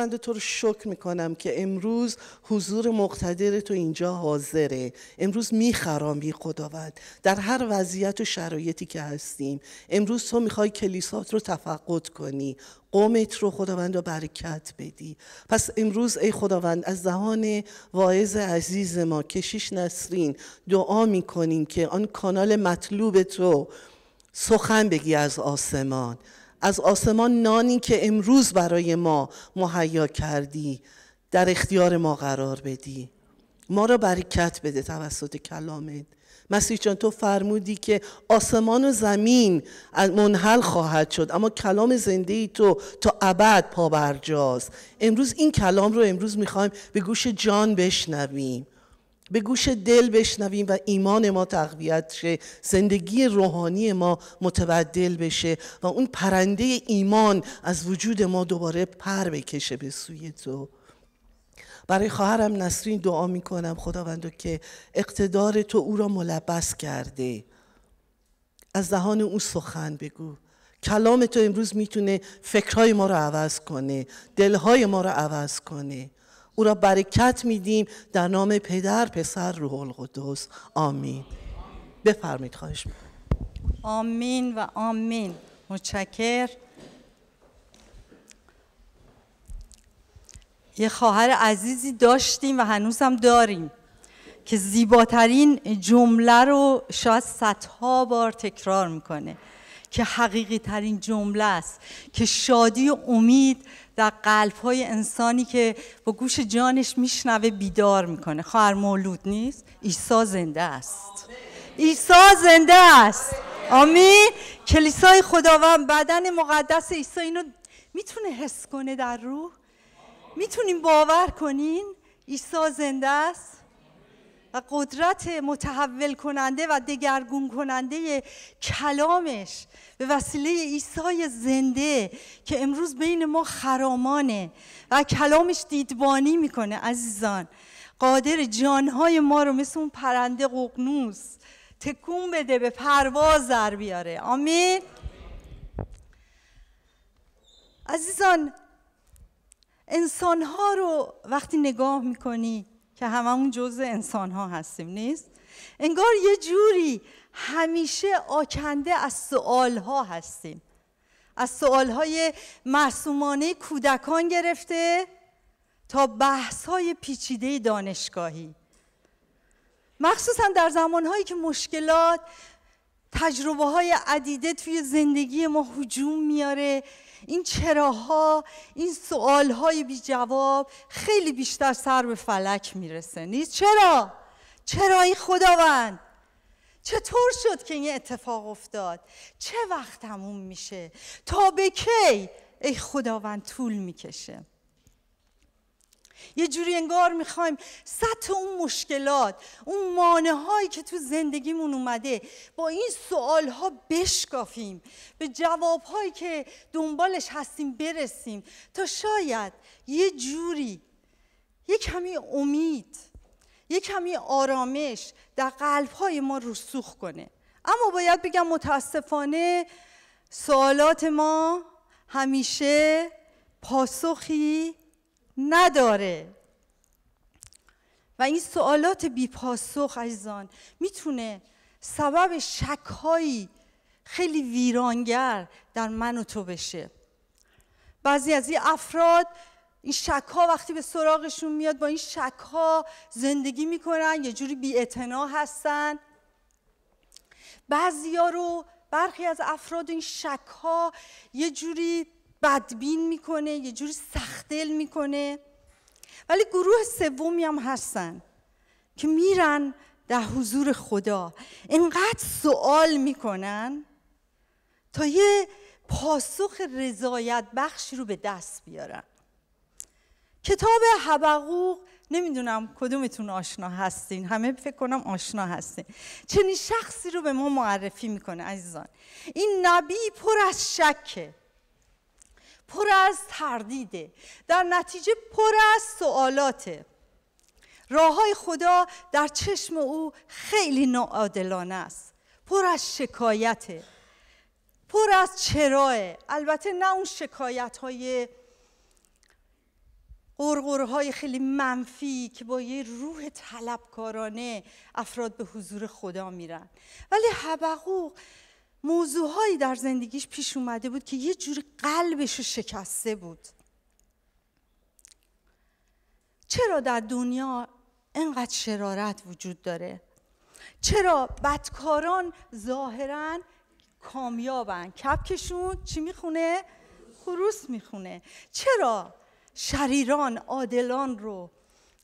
خداوند تو رو شکر میکنم که امروز حضور مقتدر تو اینجا حاضره امروز میخرامی خداوند در هر وضعیت و شرایطی که هستیم امروز تو میخوای کلیسات رو تفقد کنی قومت رو خداوند رو برکت بدی پس امروز ای خداوند از زهان واعظ عزیز ما کشیش نسرین دعا میکنیم که آن کانال مطلوب تو سخن بگی از آسمان از آسمان نانی که امروز برای ما مهیا کردی در اختیار ما قرار بدی ما را برکت بده توسط کلامت مسیح جان تو فرمودی که آسمان و زمین منحل خواهد شد اما کلام زنده ای تو تا ابد برجاز امروز این کلام رو امروز میخوایم به گوش جان بشنویم به گوش دل بشنویم و ایمان ما تقویت شه زندگی روحانی ما متبدل بشه و اون پرنده ایمان از وجود ما دوباره پر بکشه به سوی تو برای خواهرم نسرین دعا میکنم خداوندو که اقتدار تو او را ملبس کرده از دهان او سخن بگو کلام تو امروز میتونه فکرهای ما رو عوض کنه دلهای ما رو عوض کنه او را برکت میدیم در نام پدر پسر روح القدس آمین بفرمید خواهش آمین و آمین متشکر یه خواهر عزیزی داشتیم و هنوزم داریم که زیباترین جمله رو شاید صدها بار تکرار میکنه که حقیقی ترین جمله است که شادی و امید در قلب های انسانی که با گوش جانش میشنوه بیدار میکنه خواهر مولود نیست عیسی زنده است عیسی زنده است آمین کلیسای خداوند بدن مقدس عیسی اینو میتونه حس کنه در روح میتونیم باور کنین عیسی زنده است و قدرت متحول کننده و دگرگون کننده کلامش به وسیله عیسی زنده که امروز بین ما خرامانه و کلامش دیدبانی میکنه عزیزان قادر جانهای ما رو مثل اون پرنده ققنوس تکون بده به پرواز در بیاره آمین عزیزان انسانها رو وقتی نگاه میکنی که هممون جزء انسان ها هستیم نیست انگار یه جوری همیشه آکنده از سوال ها هستیم از سوال های معصومانه کودکان گرفته تا بحث های پیچیده دانشگاهی مخصوصا در زمان هایی که مشکلات تجربه های عدیده توی زندگی ما حجوم میاره این چراها این سوالهای بی جواب خیلی بیشتر سر به فلک میرسه نیست چرا؟ چرا این خداوند؟ چطور شد که این اتفاق افتاد؟ چه وقت تموم میشه؟ تا به کی؟ ای خداوند طول میکشه یه جوری انگار میخوایم سطح اون مشکلات اون مانه هایی که تو زندگیمون اومده با این سوال ها بشکافیم به جواب هایی که دنبالش هستیم برسیم تا شاید یه جوری یه کمی امید یه کمی آرامش در قلب های ما رسوخ کنه اما باید بگم متاسفانه سوالات ما همیشه پاسخی نداره و این سوالات بیپاسخ عزیزان میتونه سبب شکهایی خیلی ویرانگر در من و تو بشه بعضی از این افراد این شک ها وقتی به سراغشون میاد با این شک ها زندگی میکنن یه جوری بی هستن بعضی ها رو برخی از افراد این شک ها یه جوری بدبین میکنه یه جوری دل میکنه ولی گروه سومی هم هستن که میرن در حضور خدا انقدر سوال میکنن تا یه پاسخ رضایت بخشی رو به دست بیارن کتاب حبقوق نمیدونم کدومتون آشنا هستین همه فکر کنم آشنا هستین چنین شخصی رو به ما معرفی میکنه عزیزان این نبی پر از شکه پر از تردیده در نتیجه پر از سوالاته راه های خدا در چشم او خیلی ناعادلانه است پر از شکایته پر از چراه البته نه اون شکایت های های خیلی منفی که با یه روح طلبکارانه افراد به حضور خدا میرن ولی حبقوق موضوعهایی در زندگیش پیش اومده بود که یه جوری قلبش رو شکسته بود چرا در دنیا اینقدر شرارت وجود داره چرا بدکاران ظاهرا کامیابن کپکشون چی میخونه خروس میخونه چرا شریران عادلان رو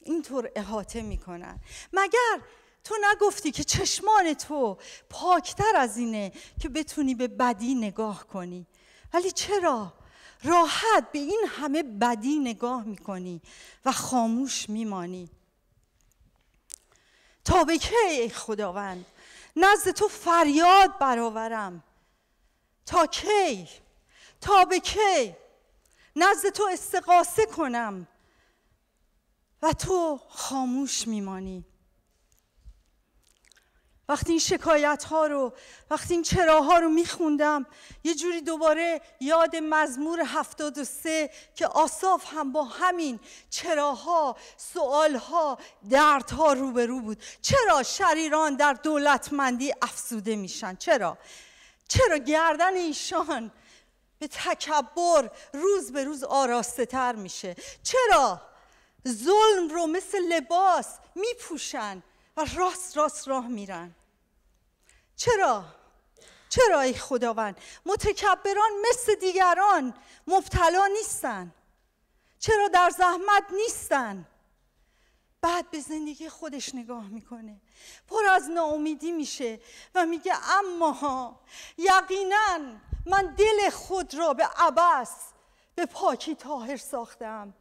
اینطور احاطه میکنن مگر تو نگفتی که چشمان تو پاکتر از اینه که بتونی به بدی نگاه کنی ولی چرا راحت به این همه بدی نگاه میکنی و خاموش میمانی تا به کی خداوند نزد تو فریاد برآورم تا کی تا به کی نزد تو استقاسه کنم و تو خاموش میمانی وقتی این شکایت ها رو وقتی این چراها رو میخوندم یه جوری دوباره یاد مزمور سه که آصاف هم با همین چراها سوالها دردها روبرو بود چرا شریران در دولتمندی افسوده میشن چرا چرا گردن ایشان به تکبر روز به روز آراسته تر میشه چرا ظلم رو مثل لباس میپوشن و راست راست راه میرن چرا؟ چرا ای خداوند متکبران مثل دیگران مبتلا نیستن چرا در زحمت نیستن بعد به زندگی خودش نگاه میکنه پر از ناامیدی میشه و میگه اما یقینا من دل خود را به عبس به پاکی تاهر ساختم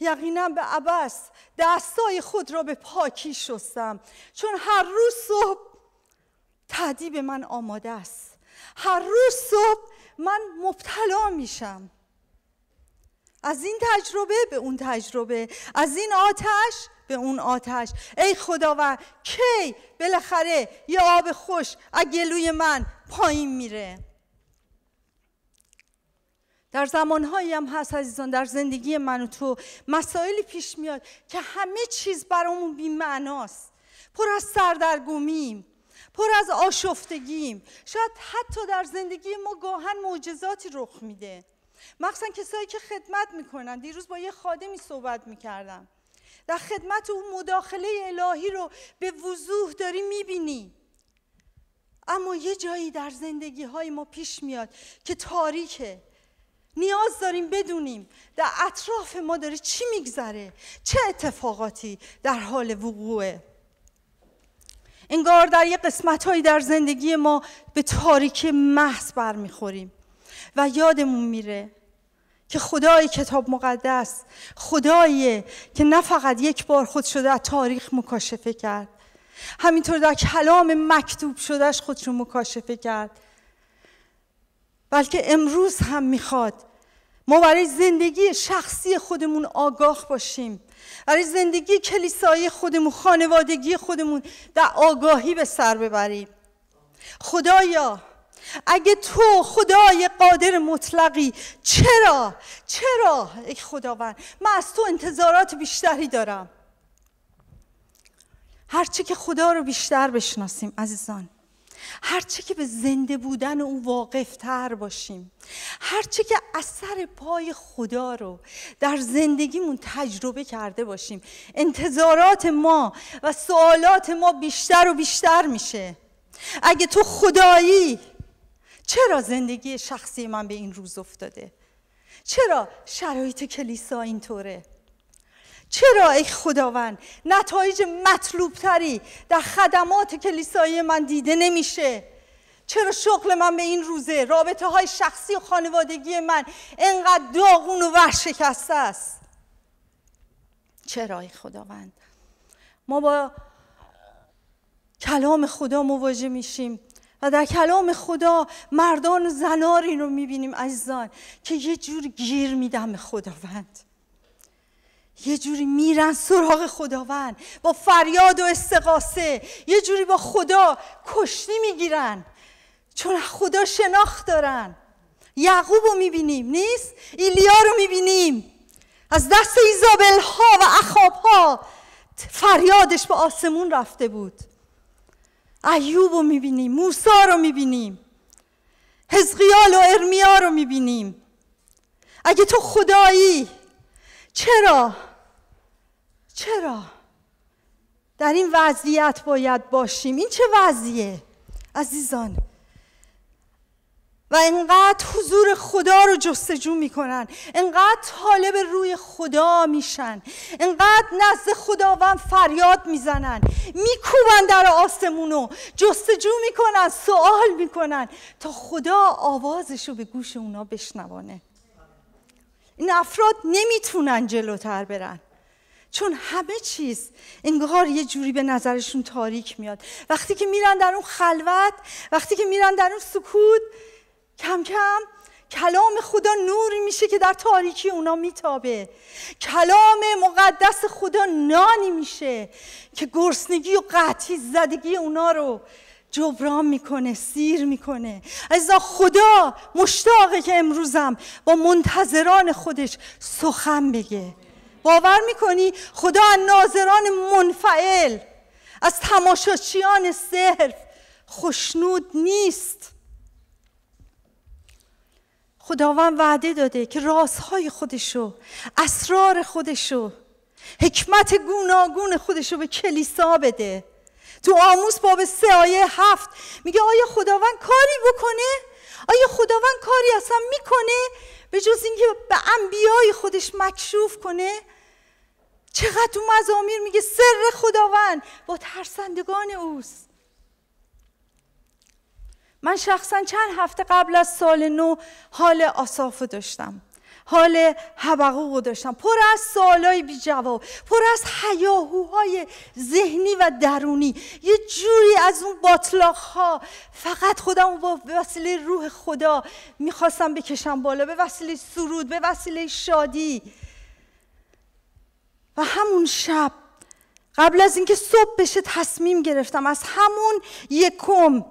یقینا به عبس دستای خود را به پاکی شستم چون هر روز صبح تعدیب من آماده است هر روز صبح من مبتلا میشم از این تجربه به اون تجربه از این آتش به اون آتش ای خدا و کی بالاخره یه آب خوش اگلوی من پایین میره در زمانهایی هم هست عزیزان در زندگی من و تو مسائلی پیش میاد که همه چیز برامون بیمعناست پر از سردرگومیم پر از آشفتگیم شاید حتی در زندگی ما گاهن معجزاتی رخ میده مخصوصا کسایی که خدمت میکنن دیروز با یه خادمی صحبت میکردم در خدمت او مداخله الهی رو به وضوح داری میبینی اما یه جایی در زندگی های ما پیش میاد که تاریکه نیاز داریم بدونیم در اطراف ما داره چی میگذره چه اتفاقاتی در حال وقوعه انگار در یه قسمت در زندگی ما به تاریکی محض برمیخوریم و یادمون میره که خدای کتاب مقدس خدایی که نه فقط یک بار خود شده از تاریخ مکاشفه کرد همینطور در کلام مکتوب شدهش خودش رو مکاشفه کرد بلکه امروز هم میخواد ما برای زندگی شخصی خودمون آگاه باشیم برای زندگی کلیسایی خودمون خانوادگی خودمون در آگاهی به سر ببریم خدایا اگه تو خدای قادر مطلقی چرا چرا ای خداوند من از تو انتظارات بیشتری دارم هرچی که خدا رو بیشتر بشناسیم عزیزان هرچه که به زنده بودن او واقفتر باشیم هرچه که اثر پای خدا رو در زندگیمون تجربه کرده باشیم انتظارات ما و سوالات ما بیشتر و بیشتر میشه اگه تو خدایی چرا زندگی شخصی من به این روز افتاده چرا شرایط کلیسا اینطوره چرا ای خداوند نتایج مطلوب تری در خدمات کلیسایی من دیده نمیشه چرا شغل من به این روزه رابطه های شخصی و خانوادگی من انقدر داغون و ورشکسته است چرا ای خداوند ما با کلام خدا مواجه میشیم و در کلام خدا مردان و زناری رو میبینیم عزیزان که یه جور گیر میدم خداوند یه جوری میرن سراغ خداوند با فریاد و استقاسه یه جوری با خدا کشتی میگیرن چون خدا شناخت دارن یعقوب رو میبینیم نیست؟ ایلیا رو میبینیم از دست ایزابل ها و اخاب ها فریادش به آسمون رفته بود ایوب رو میبینیم موسا رو میبینیم حزقیال و ارمیا رو میبینیم اگه تو خدایی چرا چرا؟ در این وضعیت باید باشیم این چه وضعیه؟ عزیزان و انقدر حضور خدا رو جستجو میکنن انقدر طالب روی خدا میشن انقدر نزد خداوند فریاد میزنن میکوبن در آسمونو جستجو میکنن سوال میکنن تا خدا آوازش رو به گوش اونا بشنوانه این افراد نمیتونن جلوتر برن چون همه چیز انگار یه جوری به نظرشون تاریک میاد وقتی که میرن در اون خلوت وقتی که میرن در اون سکوت کم کم کلام خدا نوری میشه که در تاریکی اونا میتابه کلام مقدس خدا نانی میشه که گرسنگی و قطعی زدگی اونا رو جبران میکنه سیر میکنه عزیزا خدا مشتاقه که امروزم با منتظران خودش سخن بگه باور میکنی خدا از ناظران منفعل از تماشاچیان صرف خشنود نیست خداوند وعده داده که رازهای خودشو اسرار خودشو حکمت گوناگون خودشو به کلیسا بده تو آموز باب سه آیه هفت میگه آیا خداوند کاری بکنه؟ آیا خداوند کاری اصلا میکنه؟ به جز اینکه به انبیای خودش مکشوف کنه چقدر اون مزامیر میگه سر خداوند با ترسندگان اوست من شخصا چند هفته قبل از سال نو حال آصافو داشتم حال حبقوق داشتم پر از سوالای بی جواب پر از حیاهوهای ذهنی و درونی یه جوری از اون باطلاق ها فقط خودم با به وسیله روح خدا میخواستم بکشم بالا به وسیله سرود به وسیله شادی و همون شب قبل از اینکه صبح بشه تصمیم گرفتم از همون یکم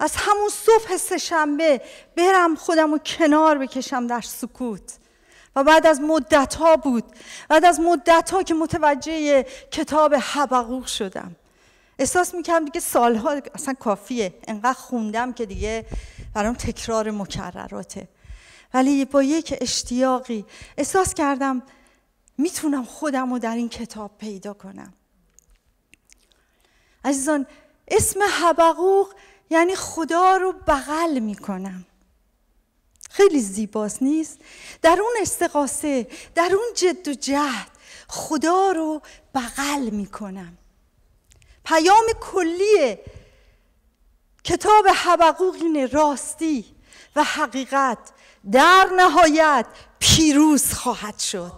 از همون صبح سهشنبه برم خودم رو کنار بکشم در سکوت و بعد از مدت ها بود بعد از مدت ها که متوجه کتاب حبقوق شدم احساس میکردم دیگه سالها اصلا کافیه انقدر خوندم که دیگه برام تکرار مکرراته ولی با یک اشتیاقی احساس کردم میتونم خودم رو در این کتاب پیدا کنم عزیزان اسم حبقوق یعنی خدا رو بغل میکنم خیلی زیباست نیست در اون استقاسه در اون جد و جهد خدا رو بغل میکنم پیام کلی کتاب حبقوق راستی و حقیقت در نهایت پیروز خواهد شد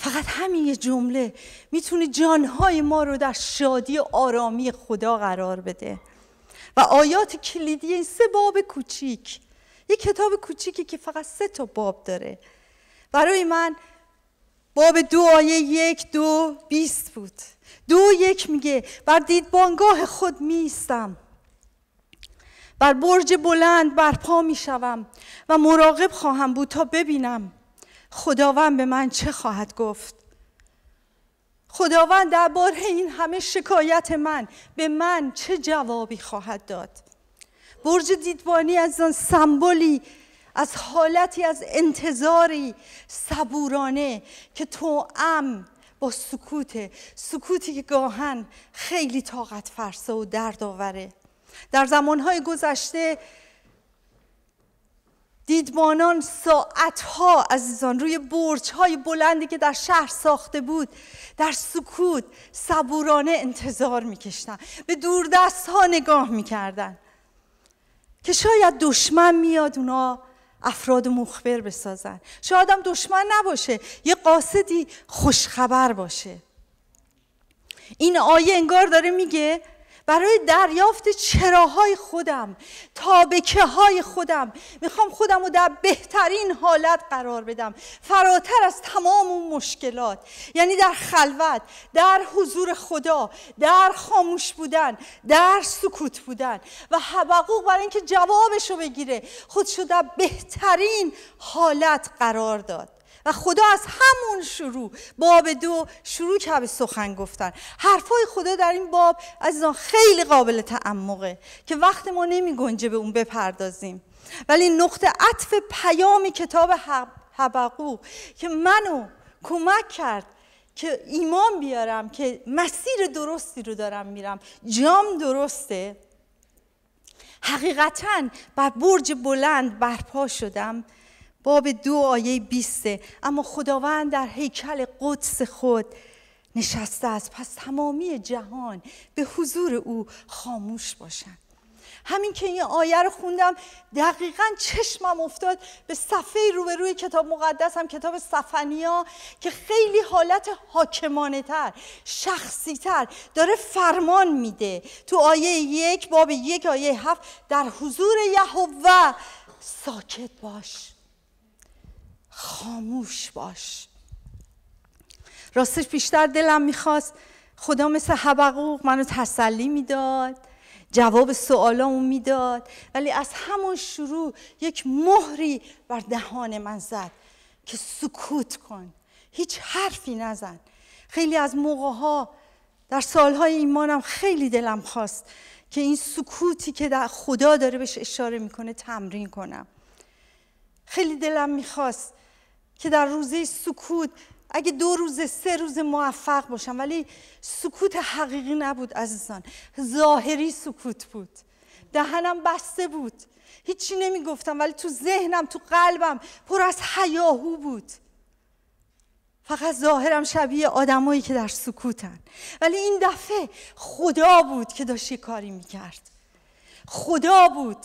فقط همین یه جمله میتونه جانهای ما رو در شادی و آرامی خدا قرار بده و آیات کلیدی این سه باب کوچیک یه کتاب کوچیکی که فقط سه تا باب داره برای من باب دو آیه یک دو بیست بود دو یک میگه بر دیدبانگاه خود میستم بر برج بلند برپا میشوم و مراقب خواهم بود تا ببینم خداوند به من چه خواهد گفت خداوند درباره این همه شکایت من به من چه جوابی خواهد داد برج دیدبانی از آن سمبولی از حالتی از انتظاری صبورانه که تو ام با سکوت، سکوتی که گاهن خیلی طاقت فرسا و درد آوره در زمانهای گذشته دیدبانان ساعتها عزیزان روی برج بلندی که در شهر ساخته بود در سکوت صبورانه انتظار میکشتن به دوردست ها نگاه میکردن که شاید دشمن میاد اونا افراد مخبر بسازن شاید هم دشمن نباشه یه قاصدی خوشخبر باشه این آیه انگار داره میگه برای دریافت چراهای خودم تابکه های خودم میخوام خودم رو در بهترین حالت قرار بدم فراتر از تمام اون مشکلات یعنی در خلوت در حضور خدا در خاموش بودن در سکوت بودن و حبقوق برای اینکه جوابشو بگیره خودشو در بهترین حالت قرار داد و خدا از همون شروع باب دو شروع که به سخن گفتن حرفای خدا در این باب عزیزان خیلی قابل تعمقه که وقت ما نمی گنجه به اون بپردازیم ولی نقطه عطف پیام کتاب حبقو که منو کمک کرد که ایمان بیارم که مسیر درستی رو دارم میرم جام درسته حقیقتا بر برج بلند برپا شدم باب دو آیه بیسته اما خداوند در هیکل قدس خود نشسته است پس تمامی جهان به حضور او خاموش باشند همین که این آیه رو خوندم دقیقا چشمم افتاد به صفحه روبروی کتاب مقدس هم کتاب صفنیا که خیلی حالت حاکمانه تر شخصی تر داره فرمان میده تو آیه یک باب یک آیه هفت در حضور یهوه ساکت باش خاموش باش راستش بیشتر دلم میخواست خدا مثل حبقوق منو تسلی میداد جواب سوالامو میداد ولی از همون شروع یک مهری بر دهان من زد که سکوت کن هیچ حرفی نزن خیلی از موقع ها در سالهای ایمانم خیلی دلم خواست که این سکوتی که در خدا داره بهش اشاره میکنه تمرین کنم خیلی دلم میخواست که در روزه سکوت اگه دو روز سه روز موفق باشم ولی سکوت حقیقی نبود عزیزان ظاهری سکوت بود دهنم بسته بود هیچی نمیگفتم ولی تو ذهنم تو قلبم پر از حیاهو بود فقط ظاهرم شبیه آدمایی که در سکوتن ولی این دفعه خدا بود که داشت کاری میکرد خدا بود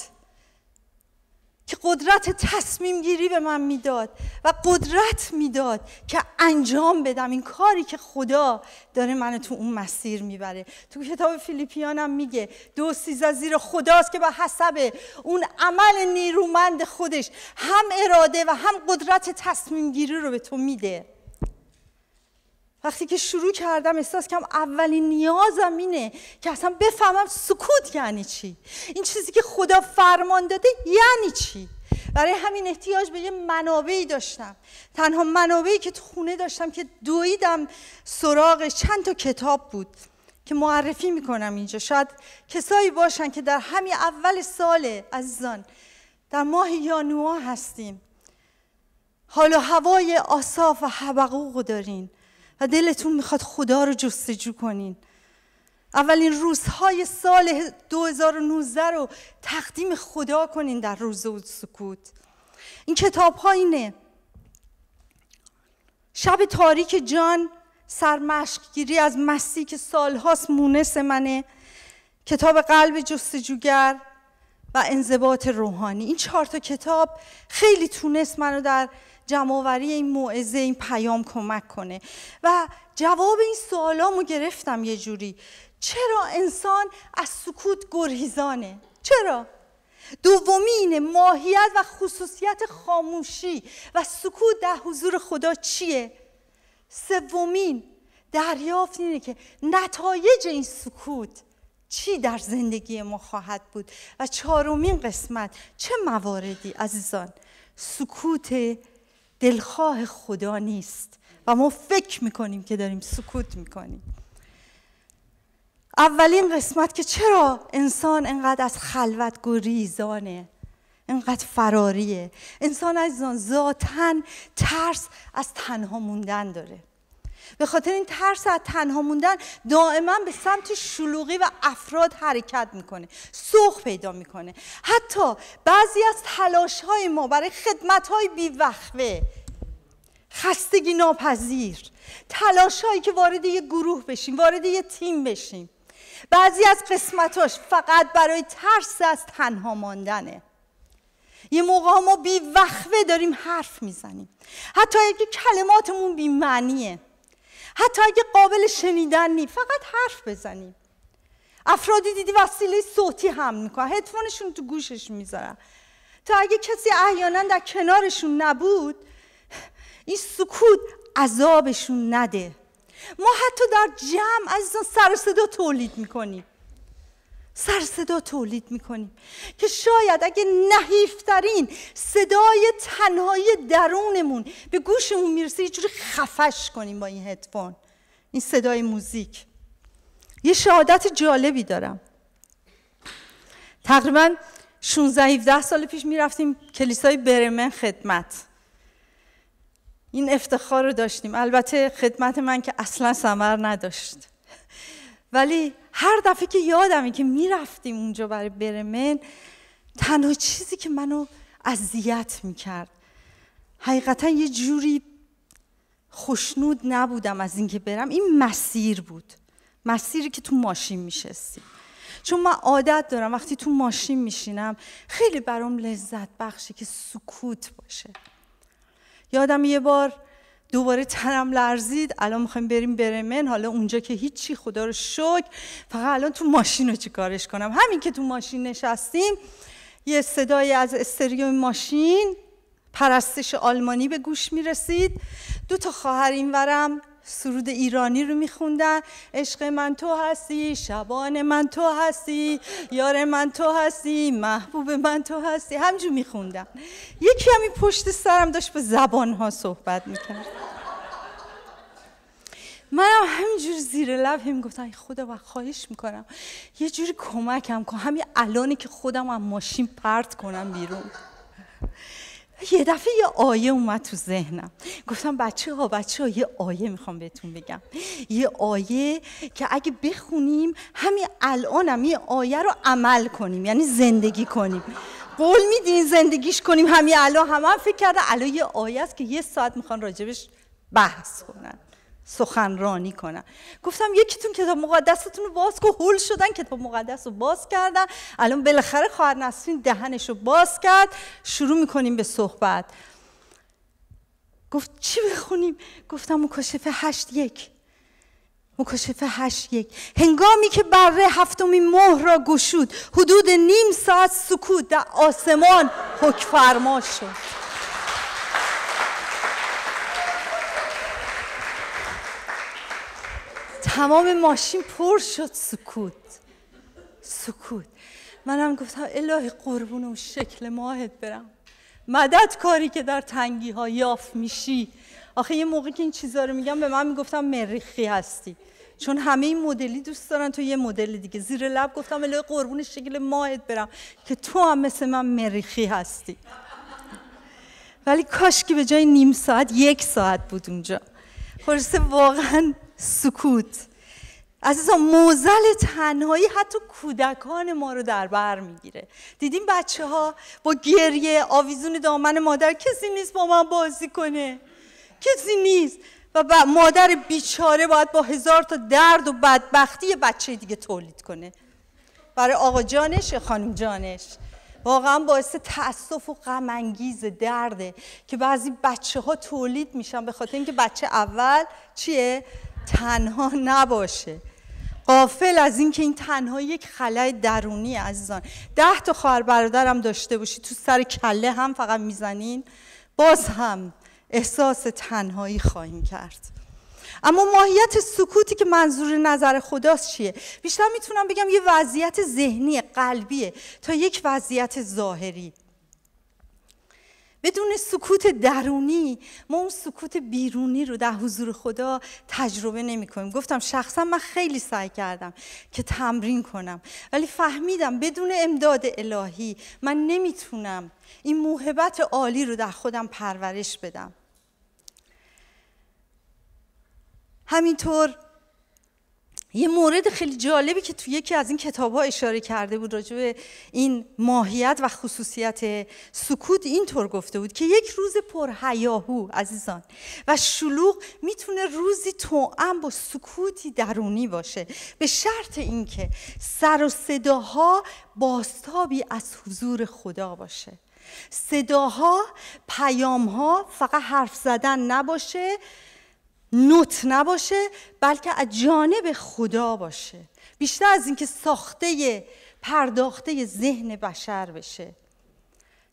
که قدرت تصمیم گیری به من میداد و قدرت میداد که انجام بدم این کاری که خدا داره منو تو اون مسیر میبره تو کتاب فیلیپیان هم میگه دو از زیر خداست که به حسب اون عمل نیرومند خودش هم اراده و هم قدرت تصمیم گیری رو به تو میده وقتی که شروع کردم احساس کردم اولین نیازم اینه که اصلا بفهمم سکوت یعنی چی این چیزی که خدا فرمان داده یعنی چی برای همین احتیاج به یه منابعی داشتم تنها منابعی که تو خونه داشتم که دویدم سراغ چند تا کتاب بود که معرفی میکنم اینجا شاید کسایی باشن که در همین اول سال عزیزان در ماه یانوا هستیم حال و هوای آصاف و حبقوق دارین و دلتون میخواد خدا رو جستجو کنین اولین روزهای سال 2019 رو تقدیم خدا کنین در روز و سکوت این کتاب اینه شب تاریک جان گیری از مسیح که سالهاست مونس منه کتاب قلب جستجوگر و انضباط روحانی این چهار تا کتاب خیلی تونست منو در جمعوری این موعظه این پیام کمک کنه و جواب این سوالامو گرفتم یه جوری چرا انسان از سکوت گرهیزانه چرا دومین ماهیت و خصوصیت خاموشی و سکوت در حضور خدا چیه سومین دریافت اینه که نتایج این سکوت چی در زندگی ما خواهد بود و چهارمین قسمت چه مواردی عزیزان سکوت دلخواه خدا نیست و ما فکر میکنیم که داریم سکوت میکنیم اولین قسمت که چرا انسان انقدر از خلوت گریزانه انقدر فراریه انسان از ذاتن ترس از تنها موندن داره به خاطر این ترس از تنها موندن دائما به سمت شلوغی و افراد حرکت میکنه سوخ پیدا میکنه حتی بعضی از تلاش های ما برای خدمت های خستگی ناپذیر تلاش هایی که وارد یه گروه بشیم وارد یه تیم بشیم بعضی از قسمتاش فقط برای ترس از تنها ماندنه یه موقع ما بی داریم حرف میزنیم حتی اگه کلماتمون بی معنیه حتی اگه قابل شنیدن نی فقط حرف بزنیم افرادی دیدی وسیله صوتی هم میکنن هدفونشون تو گوشش میذارن تا اگه کسی احیانا در کنارشون نبود این سکوت عذابشون نده ما حتی در جمع عزیزان سر صدا تولید میکنیم سر صدا تولید میکنیم که شاید اگه نحیفترین صدای تنهایی درونمون به گوشمون میرسه یه جوری خفش کنیم با این هدفون این صدای موزیک یه شهادت جالبی دارم تقریبا 16-17 سال پیش میرفتیم کلیسای برمن خدمت این افتخار رو داشتیم البته خدمت من که اصلا ثمر نداشت ولی هر دفعه که یادمه که میرفتیم اونجا برای برمن تنها چیزی که منو اذیت میکرد حقیقتا یه جوری خوشنود نبودم از اینکه برم این مسیر بود مسیری که تو ماشین میشستیم چون من عادت دارم وقتی تو ماشین میشینم خیلی برام لذت بخشه که سکوت باشه یادم یه بار دوباره تنم لرزید الان میخوایم بریم برمن حالا اونجا که هیچی خدا رو شکر فقط الان تو ماشین رو چی کارش کنم همین که تو ماشین نشستیم یه صدای از استریو ماشین پرستش آلمانی به گوش میرسید دو تا خواهر اینورم سرود ایرانی رو میخوندن عشق من تو هستی شبان من تو هستی یار من تو هستی محبوب من تو هستی همجور میخوندن یکی همین پشت سرم داشت به زبان صحبت میکرد منم همینجور زیر لب هم گفتم خدا و خواهش میکنم یه جوری کمکم کن همین الانی که خودم از ماشین پرت کنم بیرون یه دفعه یه آیه اومد تو ذهنم گفتم بچه ها بچه ها یه آیه میخوام بهتون بگم یه آیه که اگه بخونیم همین الانم یه آیه رو عمل کنیم یعنی زندگی کنیم قول میدین زندگیش کنیم همین الان همه هم فکر کرده الان یه آیه است که یه ساعت میخوان راجبش بحث کنن سخنرانی کنم، گفتم یکیتون کتاب مقدستون رو باز کن هول شدن کتاب مقدس رو باز کردن الان بالاخره خواهر نسرین دهنش رو باز کرد شروع میکنیم به صحبت گفت چی بخونیم گفتم مکاشفه هشت یک مکاشفه هشت یک هنگامی که بره هفتمین مهر را گشود حدود نیم ساعت سکوت در آسمان حکفرما شد تمام ماشین پر شد سکوت سکوت منم گفتم الهی قربون اون شکل ماهت برم مدد کاری که در تنگی ها یاف میشی آخه یه موقع که این چیزا رو میگم به من میگفتم مریخی هستی چون همه این مدلی دوست دارن تو یه مدل دیگه زیر لب گفتم الهی قربون شکل ماهت برم که تو هم مثل من مریخی هستی ولی کاش که به جای نیم ساعت یک ساعت بود اونجا خلاصه واقعا سکوت عزیزان موزل تنهایی حتی کودکان ما رو در بر میگیره دیدیم بچه ها با گریه آویزون دامن مادر کسی نیست با من بازی کنه کسی نیست و مادر بیچاره باید با هزار تا درد و بدبختی بچه دیگه تولید کنه برای آقا جانش خانم جانش واقعا باعث تاسف و غم انگیز درده که بعضی بچه ها تولید میشن به خاطر اینکه بچه اول چیه تنها نباشه قافل از اینکه این تنها یک خلای درونی عزیزان ده تا خواهر برادرم داشته باشی تو سر کله هم فقط میزنین باز هم احساس تنهایی خواهیم کرد اما ماهیت سکوتی که منظور نظر خداست چیه بیشتر میتونم بگم یه وضعیت ذهنی قلبیه تا یک وضعیت ظاهری بدون سکوت درونی ما اون سکوت بیرونی رو در حضور خدا تجربه نمی گفتم شخصا من خیلی سعی کردم که تمرین کنم ولی فهمیدم بدون امداد الهی من نمیتونم این موهبت عالی رو در خودم پرورش بدم همینطور یه مورد خیلی جالبی که توی یکی از این کتاب ها اشاره کرده بود راجع به این ماهیت و خصوصیت سکوت اینطور گفته بود که یک روز پر هیاهو عزیزان و شلوغ میتونه روزی توأم با سکوتی درونی باشه به شرط اینکه سر و صداها باستابی از حضور خدا باشه صداها پیامها فقط حرف زدن نباشه نوت نباشه بلکه از جانب خدا باشه بیشتر از اینکه ساخته پرداخته ذهن بشر بشه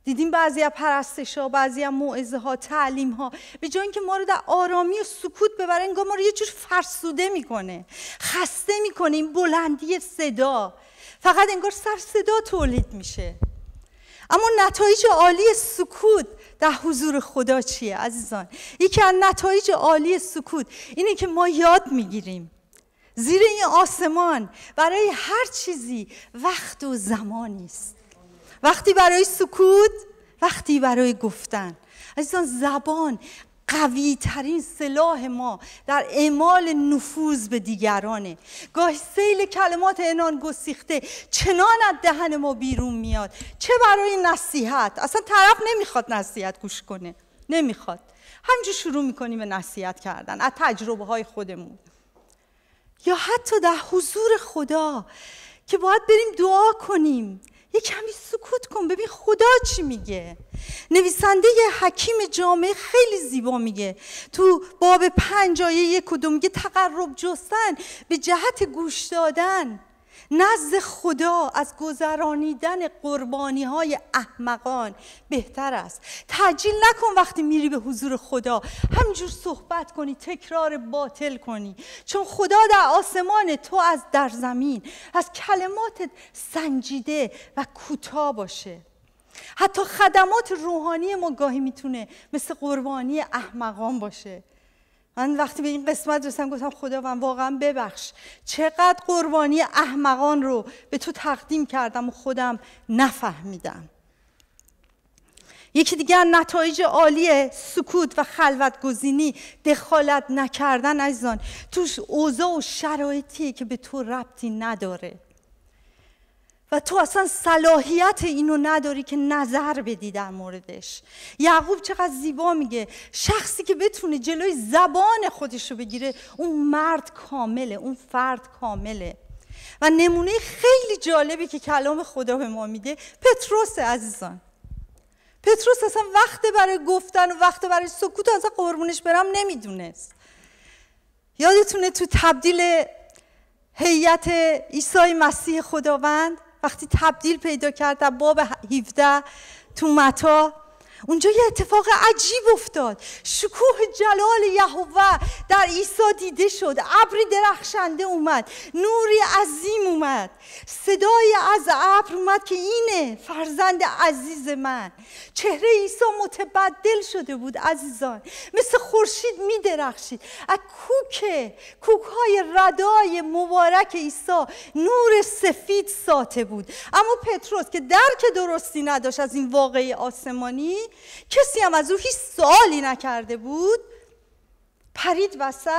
دیدیم بعضی از پرستش ها بعضی از موعظه ها تعلیم ها به جای اینکه ما رو در آرامی و سکوت ببره انگار ما رو یه جور فرسوده میکنه خسته میکنه این بلندی صدا فقط انگار سر صدا تولید میشه اما نتایج عالی سکوت در حضور خدا چیه عزیزان یکی از نتایج عالی سکوت اینه که ما یاد میگیریم زیر این آسمان برای هر چیزی وقت و زمانی است وقتی برای سکوت وقتی برای گفتن عزیزان زبان قوی ترین سلاح ما در اعمال نفوذ به دیگرانه گاه سیل کلمات انان گسیخته چنان از دهن ما بیرون میاد چه برای نصیحت اصلا طرف نمیخواد نصیحت گوش کنه نمیخواد همجور شروع میکنیم به نصیحت کردن از تجربه های خودمون یا حتی در حضور خدا که باید بریم دعا کنیم یه کمی سکوت کن ببین خدا چی میگه نویسنده یه حکیم جامعه خیلی زیبا میگه تو باب پنج آیه یک کدوم میگه تقرب جستن به جهت گوش دادن نزد خدا از گذرانیدن قربانی های احمقان بهتر است تجیل نکن وقتی میری به حضور خدا همجور صحبت کنی تکرار باطل کنی چون خدا در آسمان تو از در زمین از کلمات سنجیده و کوتاه باشه حتی خدمات روحانی ما گاهی میتونه مثل قربانی احمقان باشه من وقتی به این قسمت رسیدم گفتم خداوند واقعا ببخش چقدر قربانی احمقان رو به تو تقدیم کردم و خودم نفهمیدم یکی دیگر نتایج عالی سکوت و خلوت گزینی دخالت نکردن عزیزان توش اوضاع و شرایطی که به تو ربطی نداره و تو اصلا صلاحیت اینو نداری که نظر بدی در موردش یعقوب چقدر زیبا میگه شخصی که بتونه جلوی زبان خودش رو بگیره اون مرد کامله اون فرد کامله و نمونه خیلی جالبی که کلام خدا به ما میده پتروس عزیزان پتروس اصلا وقت برای گفتن و وقت برای سکوت اصلا قربونش برم نمیدونست یادتونه تو تبدیل هیئت عیسی مسیح خداوند وقتی تبدیل پیدا کرد در باب 17 تو متا اونجا یه اتفاق عجیب افتاد شکوه جلال یهوه در عیسی دیده شد ابری درخشنده اومد نوری عظیم اومد صدای از ابر اومد که اینه فرزند عزیز من چهره عیسی متبدل شده بود عزیزان مثل خورشید درخشید از کوک کوکهای ردای مبارک عیسی نور سفید ساته بود اما پتروس که درک درستی نداشت از این واقعی آسمانی کسی هم از او هیچ سوالی نکرده بود پرید وسط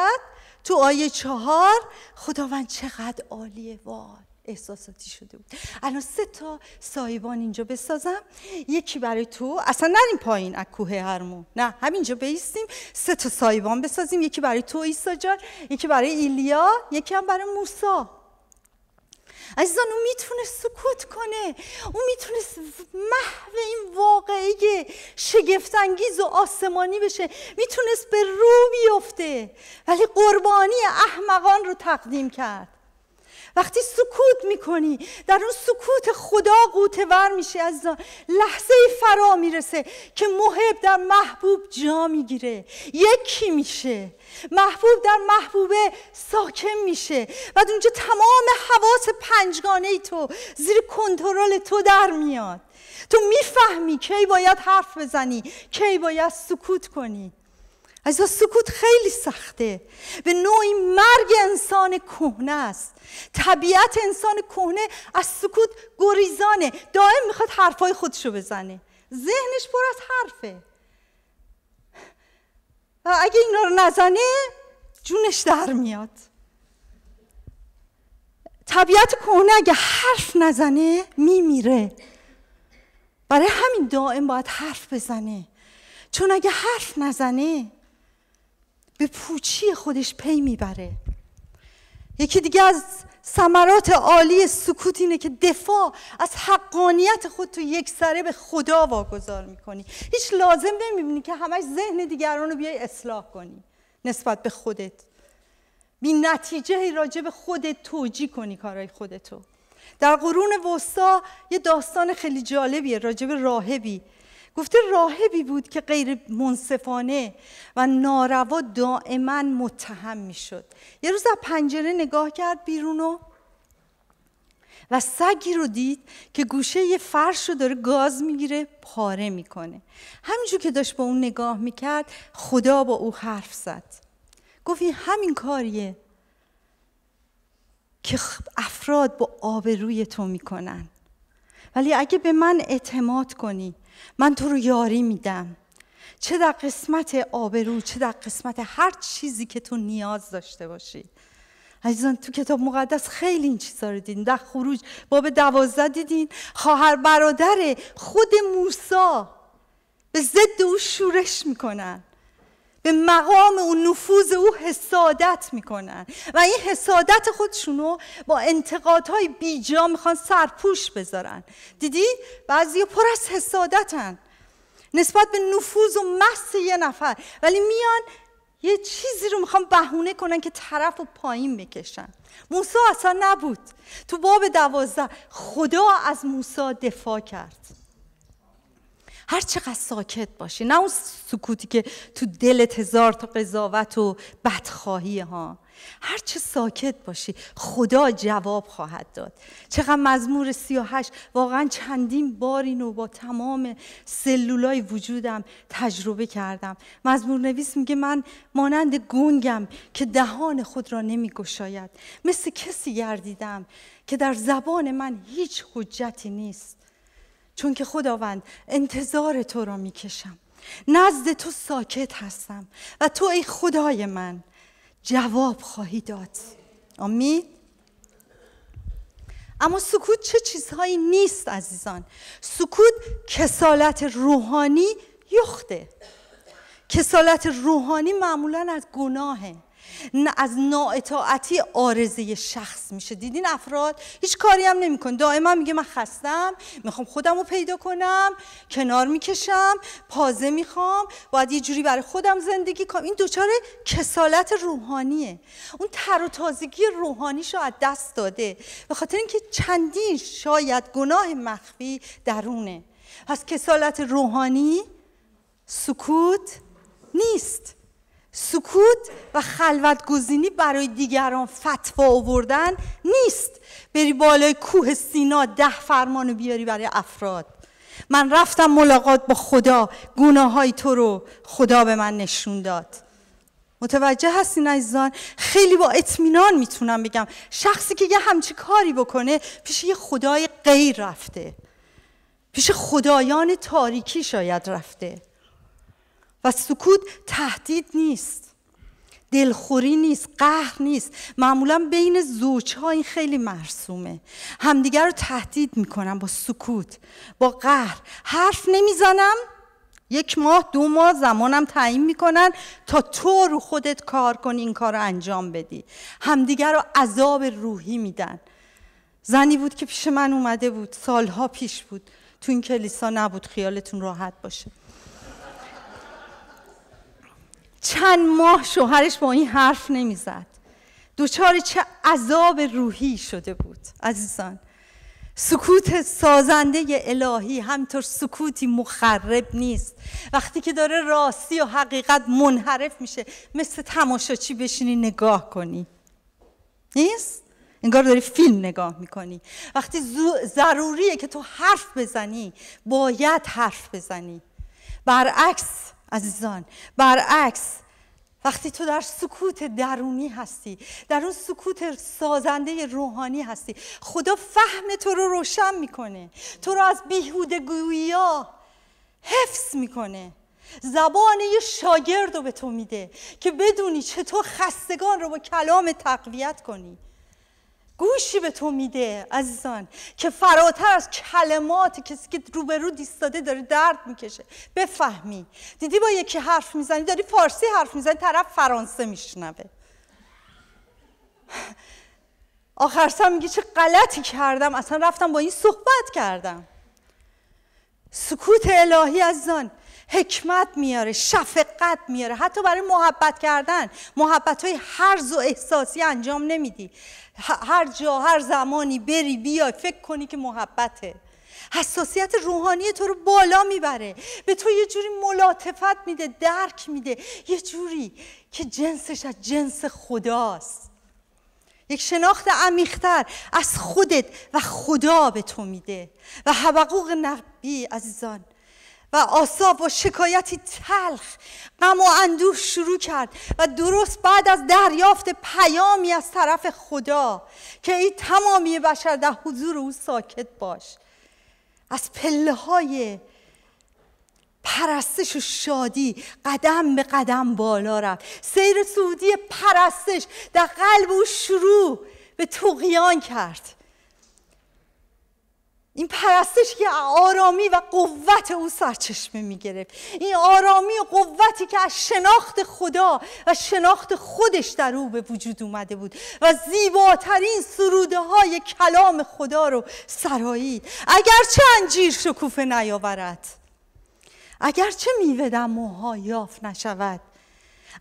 تو آیه چهار خداوند چقدر عالیه وای احساساتی شده بود الان سه تا سایبان اینجا بسازم یکی برای تو اصلا نریم پایین از کوه هرمون نه همینجا بیستیم سه تا سایبان بسازیم یکی برای تو عیسی جان یکی برای ایلیا یکی هم برای موسی عزیزان اون میتونه سکوت کنه اون میتونست محو این واقعی شگفتانگیز و آسمانی بشه میتونست به رو بیفته ولی قربانی احمقان رو تقدیم کرد وقتی سکوت میکنی در اون سکوت خدا قوتور میشه از لحظه فرا میرسه که محب در محبوب جا میگیره یکی میشه محبوب در محبوبه ساکن میشه و اونجا تمام حواس پنجگانه ای تو زیر کنترل تو در میاد تو میفهمی کی باید حرف بزنی کی باید سکوت کنی از سکوت خیلی سخته به نوعی مرگ انسان کهنه است طبیعت انسان کهنه از سکوت گریزانه دائم میخواد حرفای خودشو بزنه ذهنش پر از حرفه و اگه این رو نزنه جونش در میاد طبیعت کهنه اگه حرف نزنه میمیره برای همین دائم باید حرف بزنه چون اگه حرف نزنه به پوچی خودش پی میبره یکی دیگه از سمرات عالی سکوت اینه که دفاع از حقانیت خود تو یک سره به خدا واگذار میکنی هیچ لازم نمیبینی که همش ذهن دیگران رو بیای اصلاح کنی نسبت به خودت بی نتیجه راجب به خودت توجی کنی کارهای خودتو در قرون وسطا یه داستان خیلی جالبیه راجب به راهبی گفته راهبی بود که غیر منصفانه و ناروا دائما متهم میشد یه روز از پنجره نگاه کرد بیرون و و سگی رو دید که گوشه یه فرش رو داره گاز میگیره پاره میکنه همینجور که داشت با اون نگاه میکرد خدا با او حرف زد گفت این همین کاریه که افراد با آبروی تو میکنن ولی اگه به من اعتماد کنی من تو رو یاری میدم چه در قسمت آبرو چه در قسمت هر چیزی که تو نیاز داشته باشی عزیزان تو کتاب مقدس خیلی این چیزا رو دیدین در خروج باب دوازده دیدین خواهر برادر خود موسی به ضد او شورش میکنن به مقام و نفوذ او حسادت میکنن و این حسادت خودشونو با انتقادهای بیجا میخوان سرپوش بذارن دیدی بعضی پر از حسادتن نسبت به نفوذ و مس یه نفر ولی میان یه چیزی رو میخوان بهونه کنن که طرف رو پایین بکشن موسی اصلا نبود تو باب دوازده خدا از موسی دفاع کرد هر چقدر ساکت باشی نه اون سکوتی که تو دلت هزار تا قضاوت و بدخواهی ها هر چه ساکت باشی خدا جواب خواهد داد چقدر مزمور 38 واقعا چندین بار اینو با تمام سلولای وجودم تجربه کردم مزمور نویس میگه من مانند گنگم که دهان خود را گشاید مثل کسی گردیدم که در زبان من هیچ حجتی نیست چون که خداوند انتظار تو را میکشم نزد تو ساکت هستم و تو ای خدای من جواب خواهی داد آمین اما سکوت چه چیزهایی نیست عزیزان سکوت کسالت روحانی یخته کسالت روحانی معمولا از گناهه از ناعتاعتی آرزه شخص میشه دیدین افراد هیچ کاری هم کن دائما میگه من خستم میخوام خودم رو پیدا کنم کنار میکشم پازه میخوام باید یه جوری برای خودم زندگی کنم این دچار کسالت روحانیه اون تر و تازگی روحانیش رو از دست داده به خاطر اینکه چندین شاید گناه مخفی درونه پس کسالت روحانی سکوت نیست سکوت و خلوت گزینی برای دیگران فتوا آوردن نیست بری بالای کوه سینا ده فرمان رو بیاری برای افراد من رفتم ملاقات با خدا گناهای تو رو خدا به من نشون داد متوجه هستین عزیزان خیلی با اطمینان میتونم بگم شخصی که یه همچی کاری بکنه پیش یه خدای غیر رفته پیش خدایان تاریکی شاید رفته و سکوت تهدید نیست دلخوری نیست قهر نیست معمولا بین زوجها این خیلی مرسومه همدیگر رو تهدید میکنم با سکوت با قهر حرف نمیزنم یک ماه دو ماه زمانم تعیین میکنن تا تو رو خودت کار کنی این کار رو انجام بدی همدیگر رو عذاب روحی میدن زنی بود که پیش من اومده بود سالها پیش بود تو این کلیسا نبود خیالتون راحت باشه چند ماه شوهرش با این حرف نمیزد دچار چه عذاب روحی شده بود عزیزان سکوت سازنده الهی همطور سکوتی مخرب نیست وقتی که داره راستی و حقیقت منحرف میشه مثل تماشاچی بشینی نگاه کنی نیست؟ انگار داری فیلم نگاه میکنی وقتی ضروریه که تو حرف بزنی باید حرف بزنی برعکس عزیزان برعکس وقتی تو در سکوت درونی هستی در اون سکوت سازنده روحانی هستی خدا فهم تو رو روشن میکنه تو رو از بیهوده گویا حفظ میکنه زبان یه شاگرد رو به تو میده که بدونی چطور خستگان رو با کلام تقویت کنی گوشی به تو میده عزیزان که فراتر از کلمات کسی که روبرو دیستاده داره درد میکشه بفهمی دیدی با یکی حرف میزنی داری فارسی حرف میزنی طرف فرانسه میشنوه آخر سر میگه چه غلطی کردم اصلا رفتم با این صحبت کردم سکوت الهی عزیزان حکمت میاره شفقت میاره حتی برای محبت کردن محبت های هرز و احساسی انجام نمیدی هر جا هر زمانی بری بیای فکر کنی که محبته حساسیت روحانی تو رو بالا میبره به تو یه جوری ملاتفت میده درک میده یه جوری که جنسش از جنس خداست یک شناخت عمیقتر از خودت و خدا به تو میده و حبقوق نبی عزیزان و آساب با شکایتی تلخ غم و اندوه شروع کرد و درست بعد از دریافت پیامی از طرف خدا که این تمامی بشر در حضور او ساکت باش از پله های پرستش و شادی قدم به قدم بالا رفت سیر سعودی پرستش در قلب او شروع به توقیان کرد این پرستش که آرامی و قوت او سرچشمه می گرفت این آرامی و قوتی که از شناخت خدا و شناخت خودش در او به وجود اومده بود و زیباترین سروده های کلام خدا رو سرایی اگرچه انجیر شکوفه نیاورد اگرچه میوه در موها یافت نشود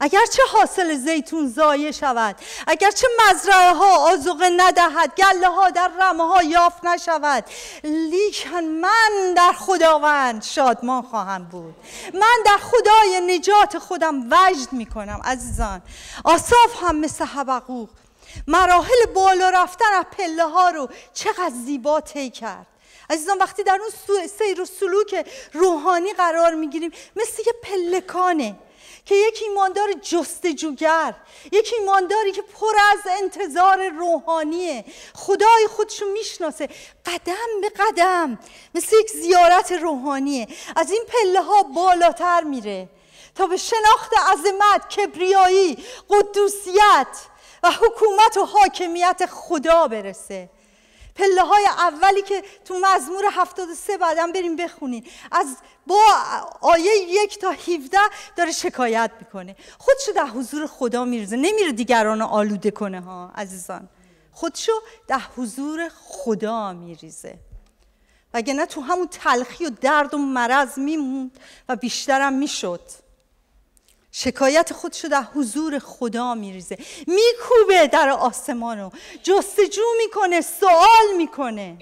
اگر چه حاصل زیتون ضایع شود اگر چه مزرعه ها آزوقه ندهد گله ها در رمه ها یافت نشود لیکن من در خداوند شادمان خواهم بود من در خدای نجات خودم وجد می کنم عزیزان آصاف هم مثل حبقوق مراحل بالا رفتن از پله ها رو چقدر زیبا طی کرد عزیزان وقتی در اون سیر و سلوک روحانی قرار میگیریم مثل یه پلکانه که یک ایماندار جستجوگر یک ایمانداری که پر از انتظار روحانیه خدای خودشو میشناسه قدم به قدم مثل یک زیارت روحانیه از این پله ها بالاتر میره تا به شناخت عظمت کبریایی قدوسیت و حکومت و حاکمیت خدا برسه پله های اولی که تو مزمور 73 بعدم بریم بخونین از با آیه یک تا 17 داره شکایت میکنه خودشو در حضور خدا میرزه نمیره دیگران رو آلوده کنه ها عزیزان خودشو در حضور خدا میریزه نه تو همون تلخی و درد و مرض میموند و بیشترم میشد شکایت خودشو در حضور خدا میریزه میکوبه در آسمان رو جستجو میکنه سوال میکنه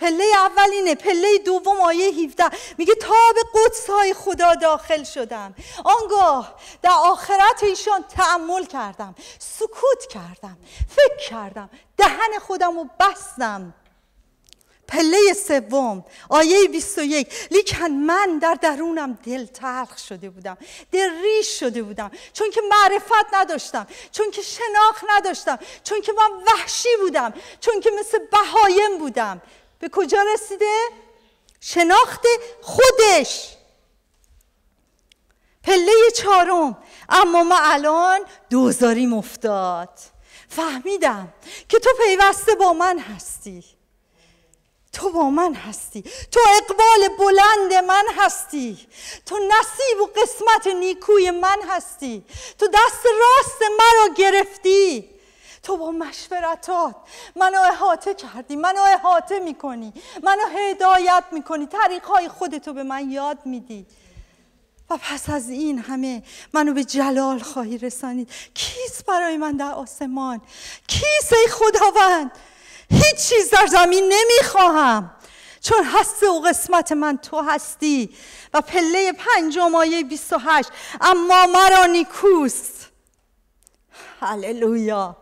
پله اول اینه پله دوم آیه 17 میگه تا به قدس های خدا داخل شدم آنگاه در آخرت ایشان تعمل کردم سکوت کردم فکر کردم دهن خودم رو بستم پله سوم آیه 21 لیکن من در درونم دل تلخ شده بودم دل ریش شده بودم چون که معرفت نداشتم چون که شناخ نداشتم چون که من وحشی بودم چون که مثل بهایم بودم به کجا رسیده؟ شناخت خودش پله چهارم اما ما الان دوزاریم افتاد فهمیدم که تو پیوسته با من هستی تو با من هستی تو اقبال بلند من هستی تو نصیب و قسمت نیکوی من هستی تو دست راست مرا گرفتی تو با مشورتات منو احاطه کردی منو احاطه میکنی منو هدایت میکنی طریقهای خودتو به من یاد میدی و پس از این همه منو به جلال خواهی رسانید کیست برای من در آسمان کیس ای خداوند هیچ چیز در زمین نمیخواهم چون هسته و قسمت من تو هستی و پله پنجم آیه 28 اما مرا نیکوست هللویا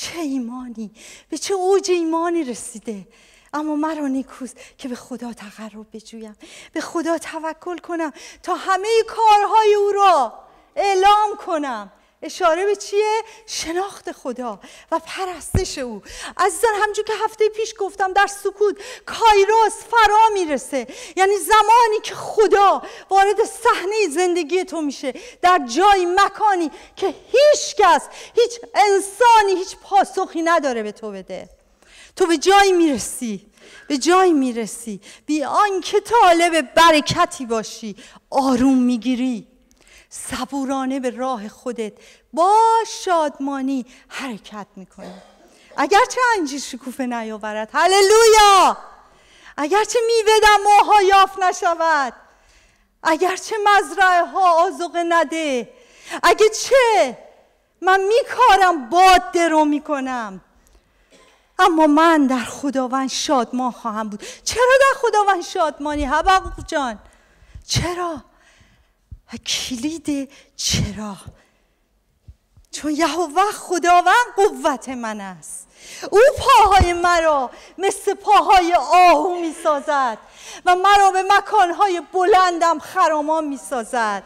چه ایمانی به چه اوج ایمانی رسیده اما مرا نیکوز که به خدا تقرب بجویم به خدا توکل کنم تا همه کارهای او را اعلام کنم اشاره به چیه؟ شناخت خدا و پرستش او عزیزان همجور که هفته پیش گفتم در سکوت کایروس فرا میرسه یعنی زمانی که خدا وارد صحنه زندگی تو میشه در جای مکانی که هیچ کس هیچ انسانی هیچ پاسخی نداره به تو بده تو به جایی میرسی به جایی میرسی بی آنکه طالب برکتی باشی آروم میگیری صبورانه به راه خودت با شادمانی حرکت میکنی اگرچه انجیر شکوفه نیاورد هللویا اگرچه میوه در ماها یافت نشود اگرچه مزرعه ها آذوقه نده اگه چه من میکارم باد درو میکنم اما من در خداوند شادمان خواهم بود چرا در خداوند شادمانی حبق جان چرا و کلید چرا چون یهوه خداوند قوت من است او پاهای مرا مثل پاهای آهو می سازد و مرا به مکانهای بلندم خرامان می سازد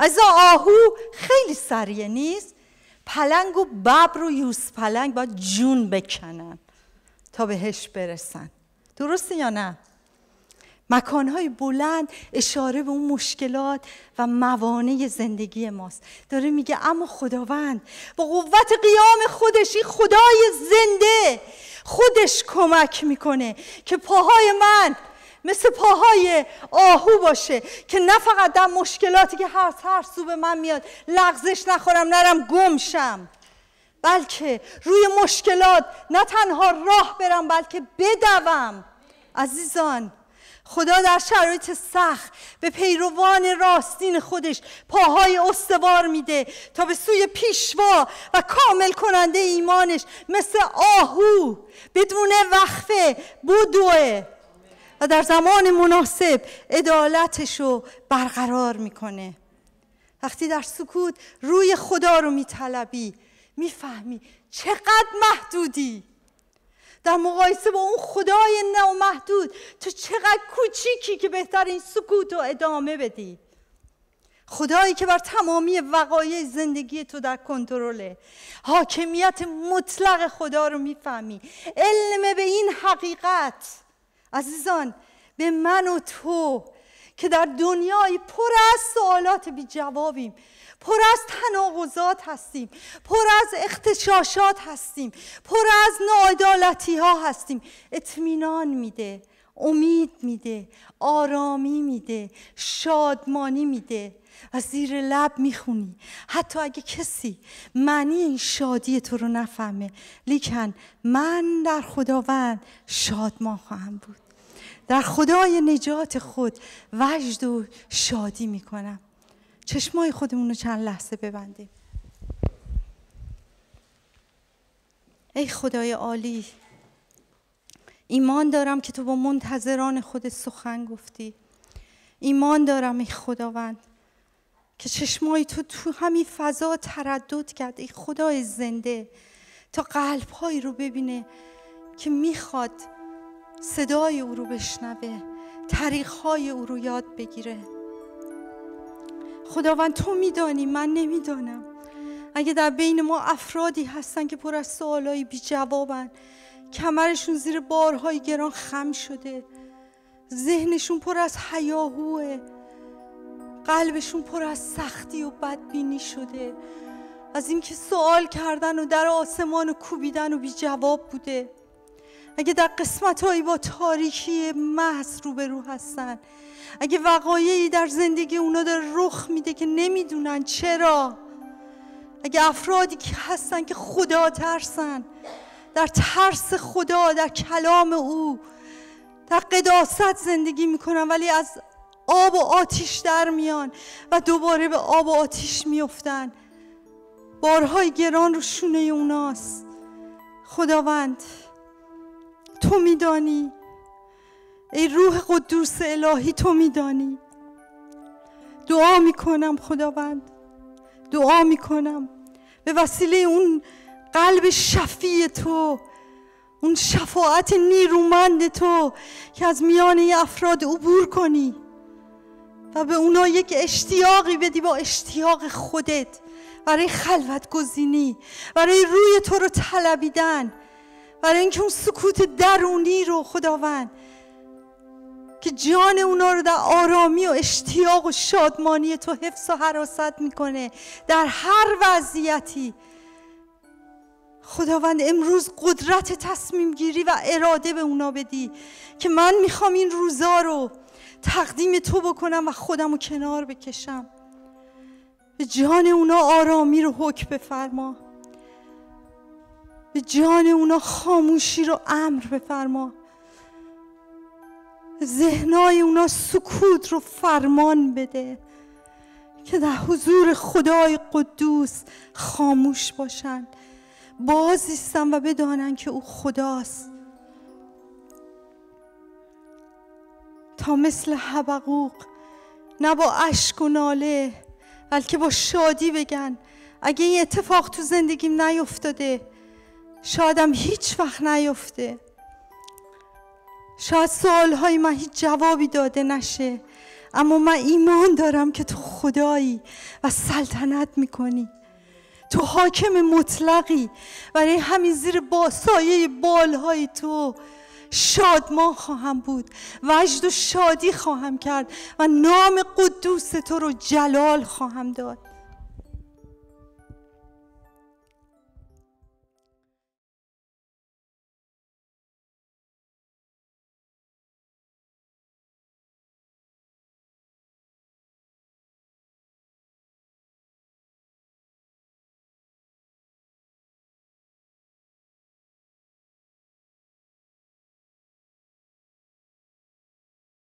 از آهو خیلی سریع نیست پلنگ و ببر و یوس پلنگ باید جون بکنن تا بهش برسن درسته یا نه؟ مکانهای بلند اشاره به اون مشکلات و موانع زندگی ماست داره میگه اما خداوند با قوت قیام خودش این خدای زنده خودش کمک میکنه که پاهای من مثل پاهای آهو باشه که نه فقط در مشکلاتی که هر هر سو به من میاد لغزش نخورم نرم گمشم بلکه روی مشکلات نه تنها راه برم بلکه بدوم عزیزان خدا در شرایط سخت به پیروان راستین خودش پاهای استوار میده تا به سوی پیشوا و کامل کننده ایمانش مثل آهو بدون وقفه بودوه و در زمان مناسب عدالتش رو برقرار میکنه وقتی در سکوت روی خدا رو میطلبی میفهمی چقدر محدودی در مقایسه با اون خدای نامحدود تو چقدر کوچیکی که بهتر این سکوت رو ادامه بدی خدایی که بر تمامی وقایع زندگی تو در کنترله حاکمیت مطلق خدا رو میفهمی علم به این حقیقت عزیزان به من و تو که در دنیای پر از سوالات بی جوابیم پر از تناقضات هستیم پر از اختشاشات هستیم پر از ناعدالتی ها هستیم اطمینان میده امید میده آرامی میده شادمانی میده و زیر لب میخونی حتی اگه کسی معنی این شادی تو رو نفهمه لیکن من در خداوند شادمان خواهم بود در خدای نجات خود وجد و شادی میکنم چشمای خودمون رو چند لحظه ببندیم ای خدای عالی ایمان دارم که تو با منتظران خود سخن گفتی ایمان دارم ای خداوند که چشمای تو تو همین فضا تردد کرد ای خدای زنده تا قلبهایی رو ببینه که میخواد صدای او رو بشنوه طریقهای او رو یاد بگیره خداوند تو میدانی من نمیدانم اگه در بین ما افرادی هستن که پر از سوالایی بی جوابن کمرشون زیر بارهای گران خم شده ذهنشون پر از حیاهوه قلبشون پر از سختی و بدبینی شده از اینکه سوال کردن و در آسمان و کوبیدن و بی جواب بوده اگه در قسمت با تاریکی محض روبرو هستن اگه وقایعی در زندگی اونا در رخ میده که نمیدونن چرا اگه افرادی که هستن که خدا ترسن در ترس خدا در کلام او در قداست زندگی میکنن ولی از آب و آتیش در میان و دوباره به آب و آتیش میفتن بارهای گران رو شونه اوناست خداوند تو میدانی ای روح قدوس الهی تو میدانی دعا میکنم خداوند دعا میکنم به وسیله اون قلب شفی تو اون شفاعت نیرومند تو که از میان افراد عبور کنی و به اونا یک اشتیاقی بدی با اشتیاق خودت برای خلوت گزینی برای روی تو رو طلبیدن برای اینکه اون سکوت درونی رو خداوند که جان اونا رو در آرامی و اشتیاق و شادمانی تو حفظ و حراست میکنه در هر وضعیتی خداوند امروز قدرت تصمیم گیری و اراده به اونا بدی که من میخوام این روزا رو تقدیم تو بکنم و خودم رو کنار بکشم به جان اونا آرامی رو حکم بفرما به جان اونا خاموشی رو امر بفرما ذهنای اونا سکوت رو فرمان بده که در حضور خدای قدوس خاموش باشند بازیستن و بدانن که او خداست تا مثل حبقوق نه با اشک و ناله بلکه با شادی بگن اگه این اتفاق تو زندگیم نیفتاده شادم هیچ وقت نیفته شاید سوالهای من هیچ جوابی داده نشه اما من ایمان دارم که تو خدایی و سلطنت میکنی تو حاکم مطلقی برای همین زیر با سایه بالهای تو شادمان خواهم بود وجد و شادی خواهم کرد و نام قدوس تو رو جلال خواهم داد